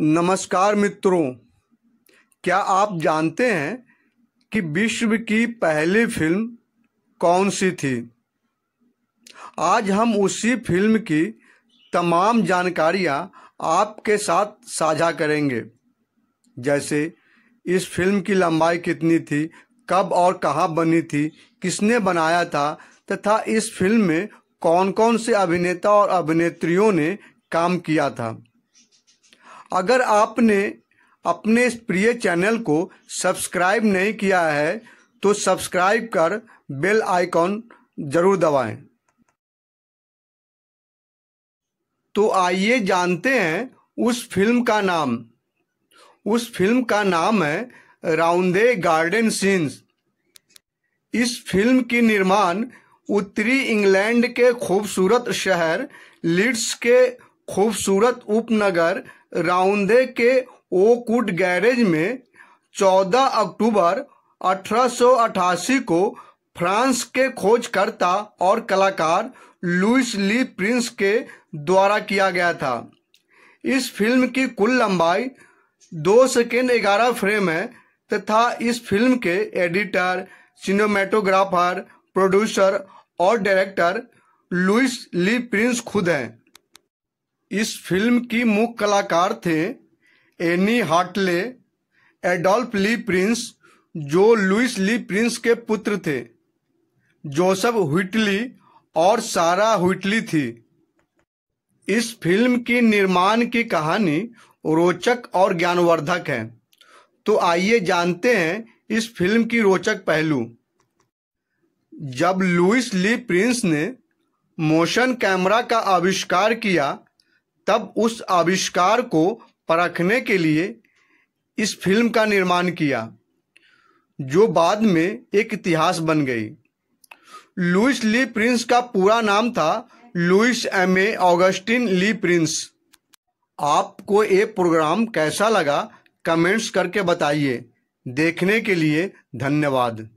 नमस्कार मित्रों क्या आप जानते हैं कि विश्व की पहली फिल्म कौन सी थी आज हम उसी फिल्म की तमाम जानकारियां आपके साथ साझा करेंगे जैसे इस फिल्म की लंबाई कितनी थी कब और कहाँ बनी थी किसने बनाया था तथा इस फिल्म में कौन कौन से अभिनेता और अभिनेत्रियों ने काम किया था अगर आपने अपने इस प्रिय चैनल को सब्सक्राइब नहीं किया है तो सब्सक्राइब कर बेल आइकॉन जरूर दबाएं। तो आइए जानते हैं उस फिल्म का नाम उस फिल्म का नाम है राउंडे गार्डन सीन्स इस फिल्म की निर्माण उत्तरी इंग्लैंड के खूबसूरत शहर लिड्स के खूबसूरत उपनगर राउंदे के ओकवुड गैरेज में 14 अक्टूबर अठारह को फ्रांस के खोजकर्ता और कलाकार लुइस ली प्रिंस के द्वारा किया गया था इस फिल्म की कुल लंबाई दो सेकेंड ग्यारह फ्रेम है तथा इस फिल्म के एडिटर सिनेमेटोग्राफर प्रोड्यूसर और डायरेक्टर लुइस ली प्रिंस खुद हैं इस फिल्म की मुख्य कलाकार थे Annie Hartley Adolphe Le Prince जो लुइस ली प्रिंस के पुत्र थे जोसेफ हुइटली और सारा हुइटली थी इस फिल्म की निर्माण की कहानी रोचक और ज्ञानवर्धक है तो आइए जानते हैं इस फिल्म की रोचक पहलू जब लुइस ली प्रिंस ने मोशन कैमरा का आविष्कार किया तब उस आविष्कार को परखने के लिए इस फिल्म का निर्माण किया जो बाद में एक इतिहास बन गई लुइस ली प्रिंस का पूरा नाम था Louis M A Augustin Le Prince आपको ये प्रोग्राम कैसा लगा कमेंट्स करके बताइए देखने के लिए धन्यवाद